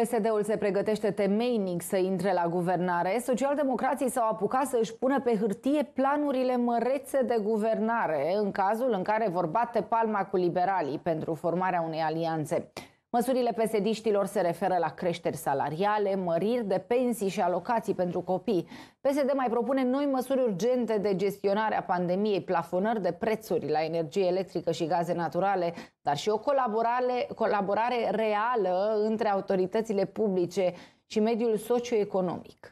PSD-ul se pregătește temeinic să intre la guvernare. Socialdemocrații s-au apucat să își pună pe hârtie planurile mărețe de guvernare, în cazul în care vor bate palma cu liberalii pentru formarea unei alianțe. Măsurile pesediștilor se referă la creșteri salariale, măriri de pensii și alocații pentru copii. PSD mai propune noi măsuri urgente de gestionare a pandemiei, plafonări de prețuri la energie electrică și gaze naturale, dar și o colaborare, colaborare reală între autoritățile publice și mediul socioeconomic.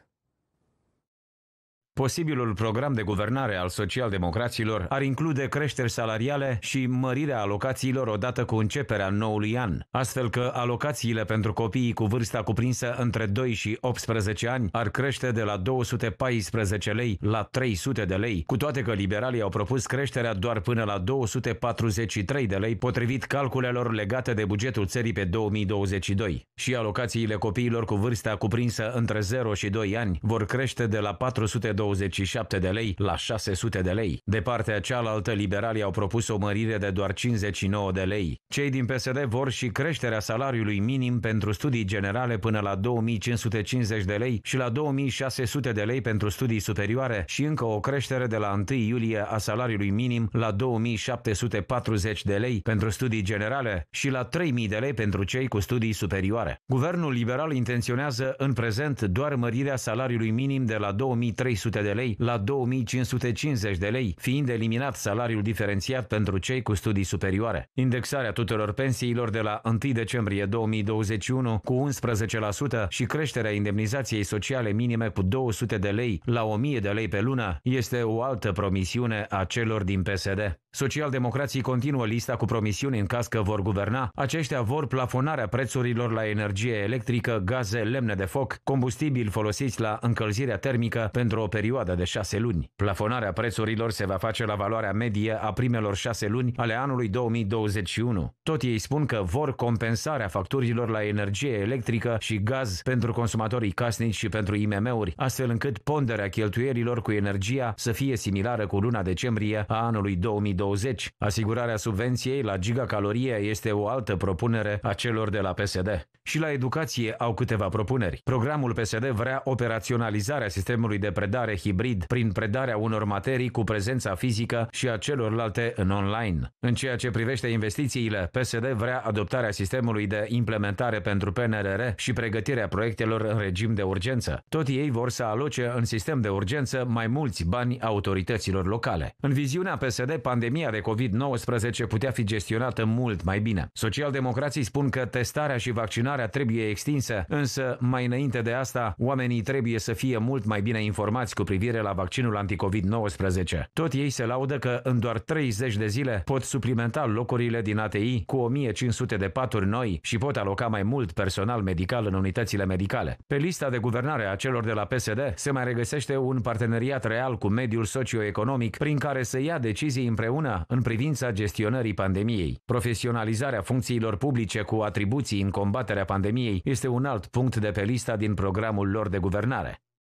Posibilul program de guvernare al socialdemocraților ar include creșteri salariale și mărirea alocațiilor odată cu începerea noului an, astfel că alocațiile pentru copiii cu vârsta cuprinsă între 2 și 18 ani ar crește de la 214 lei la 300 de lei, cu toate că liberalii au propus creșterea doar până la 243 de lei potrivit calculelor legate de bugetul țării pe 2022. Și alocațiile copiilor cu vârsta cuprinsă între 0 și 2 ani vor crește de la 420 327 de lei la 600 de lei. De partea cealaltă, liberalii au propus o mărire de doar 59 de lei. Cei din PSD vor și creșterea salariului minim pentru studii generale până la 2550 de lei și la 2600 de lei pentru studii superioare și încă o creștere de la 1 iulie a salariului minim la 2740 de lei pentru studii generale și la 3000 de lei pentru cei cu studii superioare. Guvernul liberal intenționează în prezent doar mărirea salariului minim de la 2300 500 de lei la 2550 de lei, fiind eliminat salariul diferențiat pentru cei cu studii superioare. Indexarea tuturor pensiilor de la 1 decembrie 2021 cu 11% și creșterea indemnizației sociale minime cu 200 de lei la 1000 de lei pe lună este o altă promisiune a celor din PSD. Socialdemocrații continuă lista cu promisiuni în caz că vor guverna. Aceștia vor plafonarea prețurilor la energie electrică, gaze, lemne de foc, combustibil folosiți la încălzirea termică pentru o perioadă de șase luni. Plafonarea prețurilor se va face la valoarea medie a primelor șase luni ale anului 2021. Tot ei spun că vor compensarea facturilor la energie electrică și gaz pentru consumatorii casnici și pentru IMM-uri, astfel încât ponderea cheltuierilor cu energia să fie similară cu luna decembrie a anului 2020. 2020. Asigurarea subvenției la gigacalorie este o altă propunere a celor de la PSD. Și la educație au câteva propuneri. Programul PSD vrea operaționalizarea sistemului de predare hibrid prin predarea unor materii cu prezența fizică și a celorlalte în online. În ceea ce privește investițiile, PSD vrea adoptarea sistemului de implementare pentru PNRR și pregătirea proiectelor în regim de urgență. Tot ei vor să aloce în sistem de urgență mai mulți bani autorităților locale. În viziunea PSD, pandemia pandemia de COVID-19 putea fi gestionată mult mai bine. Socialdemocrații spun că testarea și vaccinarea trebuie extinsă, însă mai înainte de asta, oamenii trebuie să fie mult mai bine informați cu privire la vaccinul anticovid-19. Tot ei se laudă că în doar 30 de zile pot suplimenta locurile din ATI cu 1500 de paturi noi și pot aloca mai mult personal medical în unitățile medicale. Pe lista de guvernare a celor de la PSD se mai regăsește un parteneriat real cu mediul socioeconomic prin care se ia decizii împreună una în privința gestionării pandemiei. Profesionalizarea funcțiilor publice cu atribuții în combaterea pandemiei este un alt punct de pe lista din programul lor de guvernare.